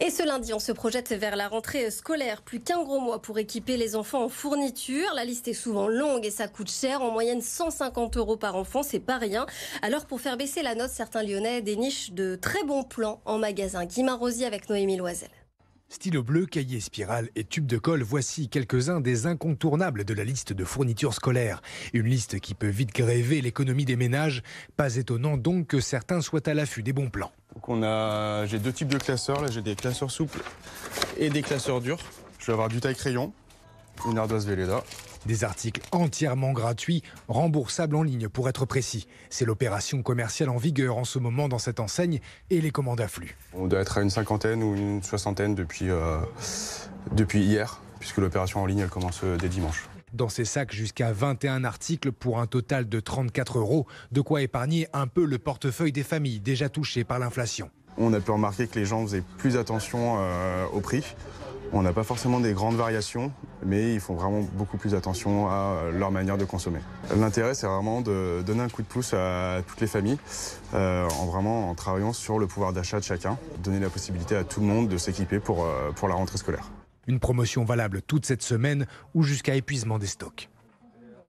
Et ce lundi, on se projette vers la rentrée scolaire. Plus qu'un gros mois pour équiper les enfants en fourniture. La liste est souvent longue et ça coûte cher. En moyenne, 150 euros par enfant, c'est pas rien. Alors, pour faire baisser la note, certains Lyonnais dénichent de très bons plans en magasin. Guy avec Noémie Loisel. Stylo bleu, cahier spirale et tube de colle, voici quelques-uns des incontournables de la liste de fournitures scolaires. Une liste qui peut vite gréver l'économie des ménages. Pas étonnant donc que certains soient à l'affût des bons plans a, j'ai deux types de classeurs. Là, j'ai des classeurs souples et des classeurs durs. Je vais avoir du taille crayon, une ardoise Velleda. Des articles entièrement gratuits, remboursables en ligne pour être précis. C'est l'opération commerciale en vigueur en ce moment dans cette enseigne et les commandes affluent. On doit être à une cinquantaine ou une soixantaine depuis, euh, depuis hier puisque l'opération en ligne, elle commence euh, dès dimanche. Dans ces sacs, jusqu'à 21 articles pour un total de 34 euros, de quoi épargner un peu le portefeuille des familles déjà touchées par l'inflation. On a pu remarquer que les gens faisaient plus attention euh, au prix. On n'a pas forcément des grandes variations, mais ils font vraiment beaucoup plus attention à euh, leur manière de consommer. L'intérêt, c'est vraiment de donner un coup de pouce à toutes les familles, en vraiment en travaillant sur le pouvoir d'achat de chacun, donner la possibilité à tout le monde de s'équiper pour, pour la rentrée scolaire. Une promotion valable toute cette semaine ou jusqu'à épuisement des stocks.